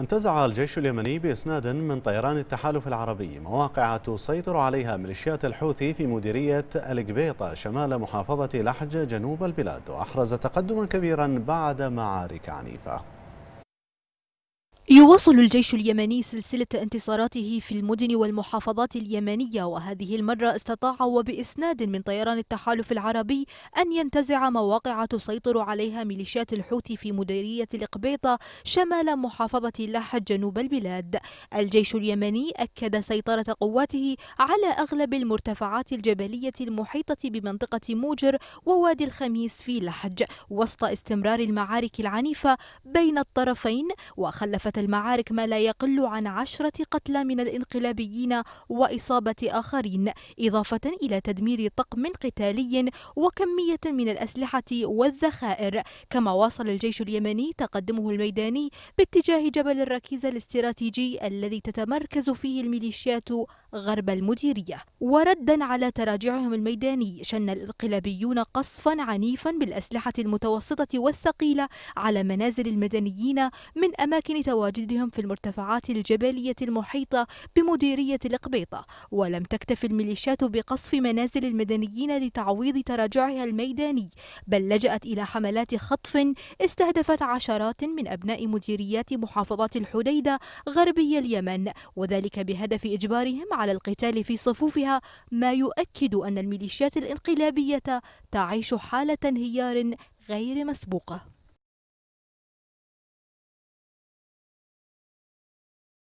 انتزع الجيش اليمني بإسناد من طيران التحالف العربي مواقع تسيطر عليها ميليشيات الحوثي في مديرية القبيطة شمال محافظة لحج جنوب البلاد وأحرز تقدما كبيرا بعد معارك عنيفة يواصل الجيش اليمني سلسلة انتصاراته في المدن والمحافظات اليمنية وهذه المرة استطاع وبإسناد من طيران التحالف العربي أن ينتزع مواقع تسيطر عليها ميليشيات الحوثي في مديرية القبيطة شمال محافظة لحج جنوب البلاد الجيش اليمني أكد سيطرة قواته على أغلب المرتفعات الجبلية المحيطة بمنطقة موجر ووادي الخميس في لحج وسط استمرار المعارك العنيفة بين الطرفين وخلفت أوقعت المعارك ما لا يقل عن عشرة قتلى من الانقلابيين وإصابة آخرين إضافة إلى تدمير طقم قتالي وكمية من الأسلحة والذخائر كما واصل الجيش اليمني تقدمه الميداني باتجاه جبل الركيزة الاستراتيجي الذي تتمركز فيه الميليشيات غرب المديرية وردا على تراجعهم الميداني شن الانقلابيون قصفا عنيفا بالأسلحة المتوسطة والثقيلة على منازل المدنيين من أماكن تواجد تواجدهم في المرتفعات الجبلية المحيطة بمديرية القبيطة ولم تكتف الميليشيات بقصف منازل المدنيين لتعويض تراجعها الميداني بل لجأت إلى حملات خطف استهدفت عشرات من أبناء مديريات محافظات الحديدة غربي اليمن وذلك بهدف إجبارهم على القتال في صفوفها ما يؤكد أن الميليشيات الانقلابية تعيش حالة انهيار غير مسبوقه